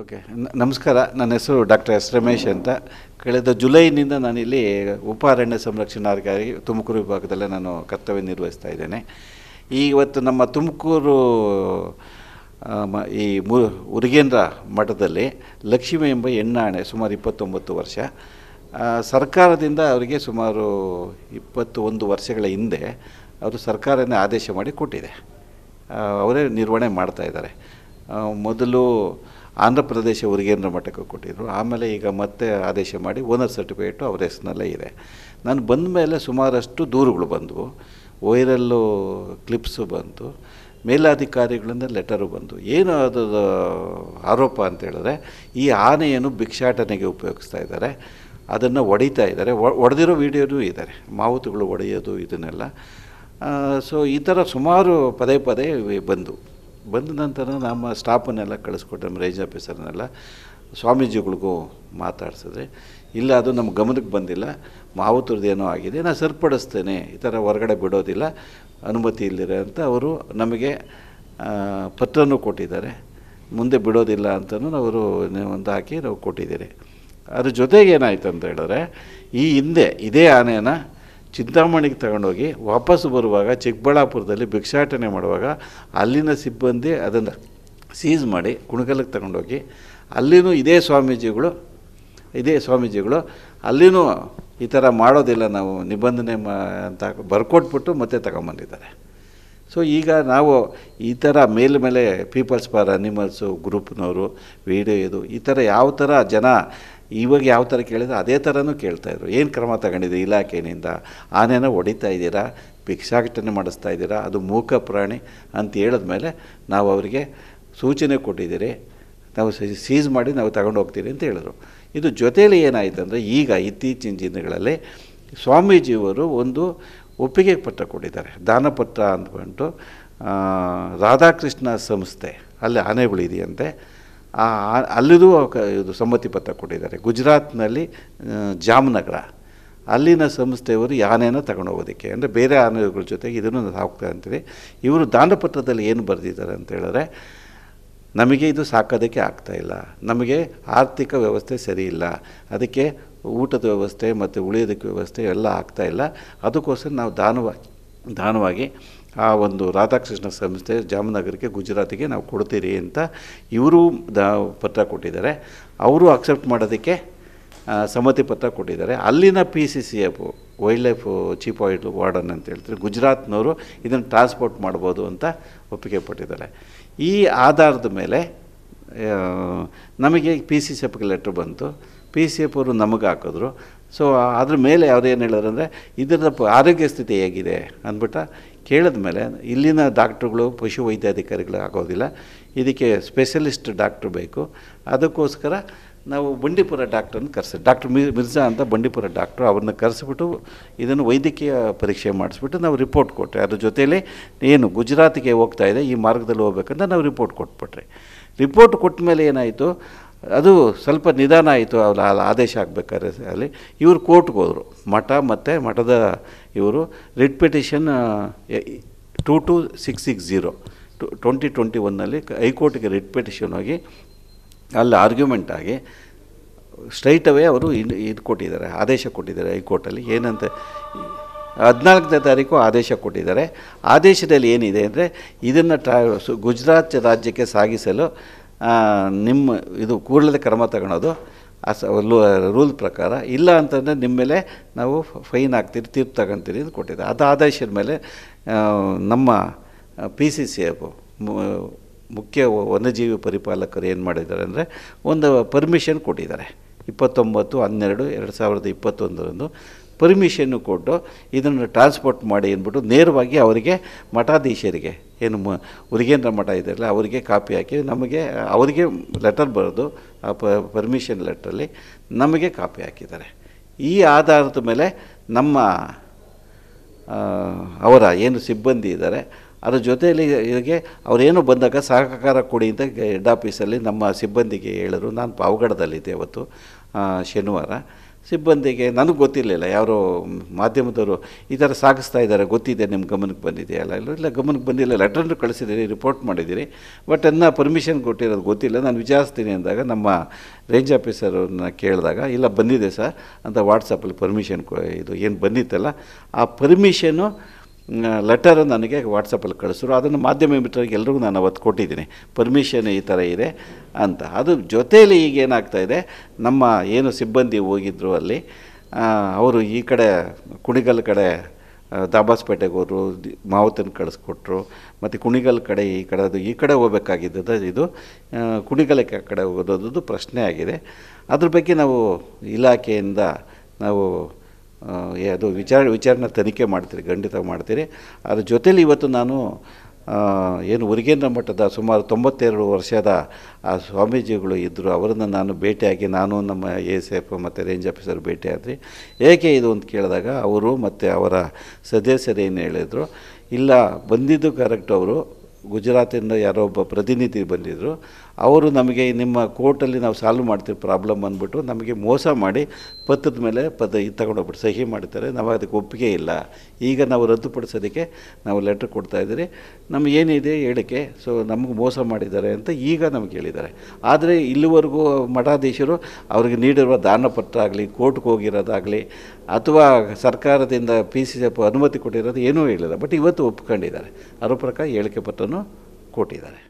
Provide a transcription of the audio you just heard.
okay ನಮಸ್ಕಾರ ನನ್ನ ಹೆಸರು ಡಾಕ್ಟರ್ ಎಸ್ ರಮೇಶ್ ಅಂತ ಕಳೆದ ಜುಲೈನಿಂದ ನಾನಿಲ್ಲಿ ಅರಣ್ಯ ಸಂರಕ್ಷಣಾಧಿಕಾರಿ ತುಮಕೂರು ವಿಭಾಗದಲ್ಲೇ ನಾನು ಕರ್ತವ್ಯ ನಿರ್ವಹಿಸ್ತಾ ಇದ್ದೇನೆ ಇವತ್ತು ನಮ್ಮ ತುಮಕೂರು ಈ ಮು ಉರುಗೇಂದ್ರ ಮಠದಲ್ಲಿ ಲಕ್ಷ್ಮಿ ಎಂಬ ಹೆಣ್ಣಾಣೆ ಸುಮಾರು ಇಪ್ಪತ್ತೊಂಬತ್ತು ವರ್ಷ ಸರ್ಕಾರದಿಂದ ಅವರಿಗೆ ಸುಮಾರು ಇಪ್ಪತ್ತು ಒಂದು ವರ್ಷಗಳ ಹಿಂದೆ ಅವರು ಸರ್ಕಾರನೇ ಆದೇಶ ಮಾಡಿ ಕೊಟ್ಟಿದೆ ಅವರೇ ನಿರ್ವಹಣೆ ಮಾಡ್ತಾ ಇದ್ದಾರೆ ಮೊದಲು ಆಂಧ್ರ ಪ್ರದೇಶ ಉರಿಗೇಂದ್ರ ಮಠಕ್ಕೆ ಕೊಟ್ಟಿದ್ದರು ಆಮೇಲೆ ಈಗ ಮತ್ತೆ ಆದೇಶ ಮಾಡಿ ಓನರ್ ಸರ್ಟಿಫಿಕೇಟು ಅವರ ಹೆಸರಿನಲ್ಲೇ ಇದೆ ನಾನು ಬಂದ ಮೇಲೆ ಸುಮಾರಷ್ಟು ದೂರುಗಳು ಬಂದವು ವೈರಲ್ಲು ಕ್ಲಿಪ್ಸು ಬಂತು ಮೇಲಾಧಿಕಾರಿಗಳಿಂದ ಲೆಟರು ಬಂತು ಏನು ಅದು ಆರೋಪ ಅಂತೇಳಿದ್ರೆ ಈ ಆನೆಯನ್ನು ಭಿಕ್ಷಾಟನೆಗೆ ಉಪಯೋಗಿಸ್ತಾ ಇದ್ದಾರೆ ಅದನ್ನು ಹೊಡಿತಾ ಇದ್ದಾರೆ ಒಡೆದಿರೋ ವೀಡಿಯೋನೂ ಇದ್ದಾರೆ ಮಾವುತುಗಳು ಒಡೆಯೋದು ಇದನ್ನೆಲ್ಲ ಸೊ ಈ ಥರ ಸುಮಾರು ಪದೇ ಪದೇ ಬಂದು ಬಂದ ನಂತರ ನಮ್ಮ ಸ್ಟಾಫನ್ನೆಲ್ಲ ಕಳಿಸ್ಕೊಟ್ಟೆ ರೇಂಜ್ ಆಫೀಸರ್ನೆಲ್ಲ ಸ್ವಾಮೀಜಿಗಳಿಗೂ ಮಾತಾಡ್ಸಿದ್ರೆ ಇಲ್ಲ ಅದು ನಮ್ಮ ಗಮನಕ್ಕೆ ಬಂದಿಲ್ಲ ಏನೋ ಆಗಿದೆ ನಾನು ಸರಿಪಡಿಸ್ತೇನೆ ಈ ಥರ ಹೊರಗಡೆ ಬಿಡೋದಿಲ್ಲ ಅನುಮತಿ ಇಲ್ಲಿರ ಅಂತ ಅವರು ನಮಗೆ ಪತ್ರನೂ ಕೊಟ್ಟಿದ್ದಾರೆ ಮುಂದೆ ಬಿಡೋದಿಲ್ಲ ಅಂತಲೂ ಅವರು ಒಂದು ಹಾಕಿ ನಾವು ಕೊಟ್ಟಿದ್ದೀರಿ ಅದ್ರ ಜೊತೆಗೆ ಏನಾಯಿತು ಅಂತ ಹೇಳಿದ್ರೆ ಈ ಹಿಂದೆ ಇದೇ ಆನೆಯನ್ನು ಚಿಂತಾಮಣಿಗೆ ತಗೊಂಡೋಗಿ ವಾಪಸ್ಸು ಬರುವಾಗ ಚಿಕ್ಕಬಳ್ಳಾಪುರದಲ್ಲಿ ಭಿಕ್ಷಾಟನೆ ಮಾಡುವಾಗ ಅಲ್ಲಿನ ಸಿಬ್ಬಂದಿ ಅದನ್ನು ಸೀಸ್ ಮಾಡಿ ಕುಣಕಲಕ್ಕೆ ತಗೊಂಡೋಗಿ ಅಲ್ಲಿನೂ ಇದೇ ಸ್ವಾಮೀಜಿಗಳು ಇದೇ ಸ್ವಾಮೀಜಿಗಳು ಅಲ್ಲಿನೂ ಈ ಥರ ಮಾಡೋದಿಲ್ಲ ನಾವು ನಿಬಂಧನೆ ಮಾ ಅಂತ ಬರ್ಕೊಟ್ಬಿಟ್ಟು ಮತ್ತೆ ತಗೊಂಬಂದಿದ್ದಾರೆ ಸೊ ಈಗ ನಾವು ಈ ಥರ ಮೇಲೆ ಮೇಲೆ ಪೀಪಲ್ಸ್ ಫಾರ್ ಅನಿಮಲ್ಸು ಗ್ರೂಪ್ನವರು ವಿಡಿಯೋ ಇದು ಈ ಥರ ಯಾವ ಥರ ಜನ ಇವಾಗ ಯಾವ ಥರ ಕೇಳಿದ್ರೆ ಅದೇ ಥರನೂ ಕೇಳ್ತಾಯಿದ್ರು ಏನು ಕ್ರಮ ತಗೊಂಡಿದ್ದೆ ಇಲಾಖೆಯಿಂದ ಆನೆನ ಹೊಡಿತಾ ಇದ್ದೀರಾ ಭಿಕ್ಷಾಘಟನೆ ಮಾಡಿಸ್ತಾ ಇದ್ದೀರಾ ಅದು ಮೂಕ ಪ್ರಾಣಿ ಅಂತ ಹೇಳಿದ ಮೇಲೆ ನಾವು ಅವರಿಗೆ ಸೂಚನೆ ಕೊಟ್ಟಿದ್ದೀರಿ ನಾವು ಸೀಸ್ ಮಾಡಿ ನಾವು ತಗೊಂಡು ಹೋಗ್ತೀರಿ ಅಂತ ಹೇಳಿದ್ರು ಇದು ಜೊತೆಯಲ್ಲಿ ಏನಾಯಿತು ಅಂದರೆ ಈಗ ಇತ್ತೀಚಿನ ದಿನಗಳಲ್ಲಿ ಸ್ವಾಮೀಜಿಯವರು ಒಂದು ಒಪ್ಪಿಗೆ ಪತ್ರ ಕೊಟ್ಟಿದ್ದಾರೆ ದಾನಪತ್ರ ಅಂದ್ಬಿಟ್ಟು ರಾಧಾಕೃಷ್ಣ ಸಂಸ್ಥೆ ಅಲ್ಲಿ ಆನೆಗಳಿದೆಯಂತೆ ಆ ಅಲ್ಲಿದೂ ಇದು ಸಮ್ಮತಿ ಪತ್ರ ಕೊಟ್ಟಿದ್ದಾರೆ ಗುಜರಾತ್ನಲ್ಲಿ ಜಾಮ್ನಗರ ಅಲ್ಲಿನ ಸಂಸ್ಥೆಯವರು ಯಾನೆಯನ್ನು ತಗೊಂಡು ಹೋಗೋದಕ್ಕೆ ಅಂದರೆ ಬೇರೆ ಆನೆಗಳ ಜೊತೆಗೆ ಇದನ್ನು ಹಾಕ್ತಾ ಅಂತೀವಿ ಇವರು ದಾನಪತ್ರದಲ್ಲಿ ಏನು ಬರೆದಿದ್ದಾರೆ ಅಂತ ಹೇಳಿದ್ರೆ ನಮಗೆ ಇದು ಸಾಕೋದಕ್ಕೆ ಆಗ್ತಾಯಿಲ್ಲ ನಮಗೆ ಆರ್ಥಿಕ ವ್ಯವಸ್ಥೆ ಸರಿ ಇಲ್ಲ ಅದಕ್ಕೆ ಊಟದ ವ್ಯವಸ್ಥೆ ಮತ್ತು ಉಳಿಯೋದಕ್ಕೆ ವ್ಯವಸ್ಥೆ ಎಲ್ಲ ಆಗ್ತಾಯಿಲ್ಲ ಅದಕ್ಕೋಸ್ಕರ ನಾವು ದಾನವಾಗಿ ದಾನವಾಗಿ ಆ ಒಂದು ರಾಧಾಕೃಷ್ಣ ಸಂಸ್ಥೆ ಜಾಮನಗರಕ್ಕೆ ಗುಜರಾತಿಗೆ ನಾವು ಕೊಡ್ತೀರಿ ಅಂತ ಇವರು ದ ಪತ್ರ ಕೊಟ್ಟಿದ್ದಾರೆ ಅವರು ಅಕ್ಸೆಪ್ಟ್ ಮಾಡೋದಕ್ಕೆ ಸಮ್ಮತಿ ಪತ್ರ ಕೊಟ್ಟಿದ್ದಾರೆ ಅಲ್ಲಿನ P C C F wildlife chief ಆಯಿಲ್ ವಾರ್ಡನ್ ಅಂತ ಹೇಳ್ತಾರೆ ಗುಜರಾತ್ನವರು ಇದನ್ನು ಟ್ರಾನ್ಸ್ಪೋರ್ಟ್ ಮಾಡ್ಬೋದು ಅಂತ ಒಪ್ಪಿಗೆ ಪಟ್ಟಿದ್ದಾರೆ ಈ ಆಧಾರದ ಮೇಲೆ ನಮಗೆ ಪಿ ಸಿ ಸಿ ಎಫ್ಗೆ ಲೆಟ್ರ್ ಬಂತು ಪಿ ಸಿ ಎಫ್ ಅವರು ನಮಗೆ ಹಾಕಿದ್ರು ಸೊ ಅದ್ರ ಮೇಲೆ ಅವ್ರು ಏನು ಹೇಳಿದ್ರು ಅಂದರೆ ಇದರ ಆರೋಗ್ಯ ಸ್ಥಿತಿ ಹೇಗಿದೆ ಅಂದ್ಬಿಟ್ಟು ಕೇಳಿದ ಮೇಲೆ ಇಲ್ಲಿನ ಡಾಕ್ಟ್ರುಗಳು ಪಶು ವೈದ್ಯಾಧಿಕಾರಿಗಳು ಆಗೋದಿಲ್ಲ ಇದಕ್ಕೆ ಸ್ಪೆಷಲಿಸ್ಟ್ ಡಾಕ್ಟ್ರು ಬೇಕು ಅದಕ್ಕೋಸ್ಕರ ನಾವು ಬಂಡೀಪುರ ಡಾಕ್ಟ್ರನ್ನು ಕರೆಸಿ ಡಾಕ್ಟರ್ ಮಿರ್ಜಾ ಅಂತ ಬಂಡೀಪುರ ಡಾಕ್ಟ್ರು ಅವ್ರನ್ನ ಕರೆಸಿಬಿಟ್ಟು ಇದನ್ನು ವೈದ್ಯಕೀಯ ಪರೀಕ್ಷೆ ಮಾಡಿಸ್ಬಿಟ್ಟು ನಾವು ರಿಪೋರ್ಟ್ ಕೊಟ್ಟರೆ ಅದ್ರ ಜೊತೆಯಲ್ಲಿ ಏನು ಗುಜರಾತಿಗೆ ಹೋಗ್ತಾ ಇದೆ ಈ ಮಾರ್ಗದಲ್ಲಿ ಹೋಗ್ಬೇಕಂತ ನಾವು ರಿಪೋರ್ಟ್ ಕೊಟ್ಬಿಟ್ರಿ ರಿಪೋರ್ಟ್ ಕೊಟ್ಟ ಮೇಲೆ ಏನಾಯಿತು ಅದು ಸ್ವಲ್ಪ ನಿಧಾನ ಆಯಿತು ಅವ್ರ ಆದೇಶ ಆಗಬೇಕಾದ್ರೆ ಅಲ್ಲಿ ಇವರು ಕೋರ್ಟ್ಗೆ ಹೋದರು ಮಠ ಮತ್ತು ಮಠದ ಇವರು writ petition two two six six zero two twenty twenty ಒನ್ನಲ್ಲಿ ಹೈಕೋರ್ಟ್ಗೆ ರಿಟ್ ಪಿಟಿಷನ್ ಹೋಗಿ ಅಲ್ಲಿ ಆರ್ಗ್ಯುಮೆಂಟ್ ಆಗಿ ಸ್ಟ್ರೈಟ್ ಅವೇ ಅವರು ಇದು ಕೊಟ್ಟಿದ್ದಾರೆ ಆದೇಶ ಕೊಟ್ಟಿದ್ದಾರೆ ಹೈಕೋರ್ಟಲ್ಲಿ ಏನಂತ ಹದಿನಾಲ್ಕನೇ ತಾರೀಕು ಆದೇಶ ಕೊಟ್ಟಿದ್ದಾರೆ ಆದೇಶದಲ್ಲಿ ಏನಿದೆ ಅಂದರೆ ಇದನ್ನು ಟ್ರಾ ಗುಜರಾತ್ ರಾಜ್ಯಕ್ಕೆ ಸಾಗಿಸಲು ನಿಮ್ಮ ಇದು ಕೂಡಲೇ ಕ್ರಮ ತಗೊಳೋದು ಅಸ ರೂಲ್ ಪ್ರಕಾರ ಇಲ್ಲ ಅಂತಂದರೆ ನಿಮ್ಮ ಮೇಲೆ ನಾವು ಫೈನ್ ಹಾಕ್ತೀರಿ ತೀರ್ಪು ತಗೊಂತೀರಿ ಅಂತ ಕೊಟ್ಟಿದ್ದಾರೆ ಅದು ಆದೇಶದ ಮೇಲೆ ನಮ್ಮ ಪಿ ಸಿ ಸಿ ಎಫ್ ಮುಖ್ಯ ವನ್ಯಜೀವಿ ಪರಿಪಾಲಕರು ಏನು ಮಾಡಿದ್ದಾರೆ ಅಂದರೆ ಒಂದು ಪರ್ಮಿಷನ್ ಕೊಟ್ಟಿದ್ದಾರೆ ಇಪ್ಪತ್ತೊಂಬತ್ತು ಹನ್ನೆರಡು ಎರಡು ಸಾವಿರದ ಇಪ್ಪತ್ತೊಂದರಂದು ಪರ್ಮಿಷನ್ನು ಕೊಟ್ಟು ಇದನ್ನು ಟ್ರಾನ್ಸ್ಪೋರ್ಟ್ ಮಾಡಿ ಅಂದ್ಬಿಟ್ಟು ನೇರವಾಗಿ ಅವರಿಗೆ ಮಠಾಧೀಶರಿಗೆ ಏನು ಮ ಉರಿಗೇಂದ್ರ ಮಠ ಇದೆಯಲ್ಲ ಅವರಿಗೆ ಕಾಪಿ ಹಾಕಿ ನಮಗೆ ಅವರಿಗೆ ಲೆಟರ್ ಬರೆದು ಆ ಪರ್ಮಿಷನ್ ಲೆಟ್ರಲ್ಲಿ ನಮಗೆ ಕಾಪಿ ಹಾಕಿದ್ದಾರೆ ಈ ಆಧಾರದ ಮೇಲೆ ನಮ್ಮ ಅವರ ಏನು ಸಿಬ್ಬಂದಿ ಇದ್ದಾರೆ ಅದರ ಜೊತೆಯಲ್ಲಿ ಇದಕ್ಕೆ ಅವರೇನು ಬಂದಾಗ ಸಹಕಾರ ಕೊಡಿ ಅಂತ ಹೆಡ್ ಆಫೀಸಲ್ಲಿ ನಮ್ಮ ಸಿಬ್ಬಂದಿಗೆ ಹೇಳಿದ್ರು ನಾನು ಪಾವಗಡದಲ್ಲಿದ್ದೆ ಅವತ್ತು ಶನಿವಾರ ಸಿಬ್ಬಂದಿಗೆ ನನಗೆ ಗೊತ್ತಿರಲಿಲ್ಲ ಯಾರು ಮಾಧ್ಯಮದವರು ಈ ಥರ ಸಾಗಿಸ್ತಾ ಇದ್ದಾರೆ ಗೊತ್ತಿದೆ ನಿಮ್ಮ ಗಮನಕ್ಕೆ ಬಂದಿದೆಯಲ್ಲ ಇಲ್ಲ ಇಲ್ಲ ಗಮನಕ್ಕೆ ಬಂದಿಲ್ಲ ಲೆಟ್ರನ್ನು ಕಳಿಸಿದ್ದೀರಿ ರಿಪೋರ್ಟ್ ಮಾಡಿದ್ದೀರಿ ಬಟ್ ಅದನ್ನ ಪರ್ಮಿಷನ್ ಕೊಟ್ಟಿರೋದು ಗೊತ್ತಿಲ್ಲ ನಾನು ವಿಚಾರಿಸ್ತೀನಿ ಅಂದಾಗ ನಮ್ಮ ರೇಂಜ್ ಆಫೀಸರನ್ನ ಕೇಳಿದಾಗ ಇಲ್ಲ ಬಂದಿದೆ ಸರ್ ಅಂತ ವಾಟ್ಸಪ್ಪಲ್ಲಿ ಪರ್ಮಿಷನ್ ಇದು ಏನು ಬಂದಿತ್ತಲ್ಲ ಆ ಪರ್ಮಿಷನು ಲೆಟರ್ ನನಗೆ ವಾಟ್ಸಪ್ಪಲ್ಲಿ ಕಳಿಸಿದ್ರು ಅದನ್ನು ಮಾಧ್ಯಮ ಮಿತ್ರರಿಗೆ ಎಲ್ರಿಗೂ ನಾನು ಅವತ್ತು ಕೊಟ್ಟಿದ್ದೀನಿ ಪರ್ಮಿಷನ್ ಈ ಥರ ಇದೆ ಅಂತ ಅದು ಜೊತೆಯಲ್ಲಿ ಈಗ ಏನಾಗ್ತಾ ಇದೆ ನಮ್ಮ ಏನು ಸಿಬ್ಬಂದಿ ಹೋಗಿದ್ರು ಅಲ್ಲಿ ಅವರು ಈ ಕಡೆ ಕುಣಿಗಲ್ ಕಡೆ ದಾಬಾಸ್ಪೇಟೆಗೆ ಹೋದರು ಮಾವತನ ಕಳಿಸ್ಕೊಟ್ರು ಮತ್ತು ಕುಣಿಗಲ್ ಕಡೆ ಈ ಕಡೆ ಅದು ಈ ಕಡೆ ಹೋಗಬೇಕಾಗಿದ್ದದ್ದು ಇದು ಕುಣಿಗಲಕ್ಕೆ ಕಡೆ ಹೋಗೋದು ಪ್ರಶ್ನೆ ಆಗಿದೆ ಅದ್ರ ಬಗ್ಗೆ ನಾವು ಇಲಾಖೆಯಿಂದ ನಾವು ಅದು ವಿಚಾರ ವಿಚಾರಣೆ ತನಿಖೆ ಮಾಡ್ತೀರಿ ಖಂಡಿತ ಮಾಡ್ತೀರಿ ಅದ್ರ ಜೊತೇಲಿ ಇವತ್ತು ನಾನು ಏನು ಉರಿಗೇಂದ್ರ ಮಠದ ಸುಮಾರು ತೊಂಬತ್ತೆರಡು ವರ್ಷದ ಆ ಸ್ವಾಮೀಜಿಗಳು ಇದ್ದರು ಅವರನ್ನು ನಾನು ಭೇಟಿಯಾಗಿ ನಾನು ನಮ್ಮ ಎ ಎಸ್ ಎಫ್ ಮತ್ತು ರೇಂಜ್ ಆಫೀಸರ್ ಭೇಟಿಯಾದ್ರಿ ಏಕೆ ಇದು ಅಂತ ಕೇಳಿದಾಗ ಅವರು ಮತ್ತು ಅವರ ಸದಸ್ಯರು ಏನು ಹೇಳಿದರು ಇಲ್ಲ ಬಂದಿದ್ದು ಕರೆಕ್ಟ್ ಅವರು ಗುಜರಾತಿಂದ ಯಾರೋ ಒಬ್ಬ ಪ್ರತಿನಿಧಿ ಬಂದಿದ್ದರು ಅವರು ನಮಗೆ ನಿಮ್ಮ ಕೋರ್ಟಲ್ಲಿ ನಾವು ಸಾಲ್ವ್ ಮಾಡ್ತೀವಿ ಪ್ರಾಬ್ಲಮ್ ಅಂದ್ಬಿಟ್ಟು ನಮಗೆ ಮೋಸ ಮಾಡಿ ಪತ್ರದ ಮೇಲೆ ಪದ ಇದು ತಗೊಂಡೋಗ್ಬಿಟ್ಟು ಸಹಿ ಮಾಡ್ತಾರೆ ನಾವು ಅದಕ್ಕೆ ಒಪ್ಪಿಗೆ ಇಲ್ಲ ಈಗ ನಾವು ರದ್ದುಪಡಿಸೋದಕ್ಕೆ ನಾವು ಲೆಟ್ರ್ ಕೊಡ್ತಾಯಿದ್ದೀರಿ ನಮ್ಗೆ ಏನಿದೆ ಹೇಳಿಕೆ ಸೊ ನಮಗೆ ಮೋಸ ಮಾಡಿದ್ದಾರೆ ಅಂತ ಈಗ ನಮ್ಗೆ ಹೇಳಿದ್ದಾರೆ ಆದರೆ ಇಲ್ಲಿವರೆಗೂ ಮಠಾಧೀಶರು ಅವ್ರಿಗೆ ನೀಡಿರುವ ದಾನಪತ್ರ ಆಗಲಿ ಕೋರ್ಟ್ಗೆ ಹೋಗಿರೋದಾಗಲಿ ಅಥವಾ ಸರ್ಕಾರದಿಂದ ಪಿ ಸಿ ಎಫ್ ಅನುಮತಿ ಕೊಟ್ಟಿರೋದು ಏನೂ ಹೇಳಿಲ್ಲ ಬಟ್ ಇವತ್ತು ಒಪ್ಕೊಂಡಿದ್ದಾರೆ ಅದರ ಪ್ರಕಾರ ಹೇಳಿಕೆ ಪತ್ರನೂ ಕೊಟ್ಟಿದ್ದಾರೆ